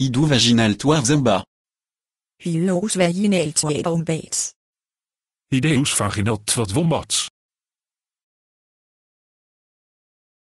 Hidou vaginal toar zemba. Hilos vaginaal twat wombats. Ideus vaginaal twat wombats.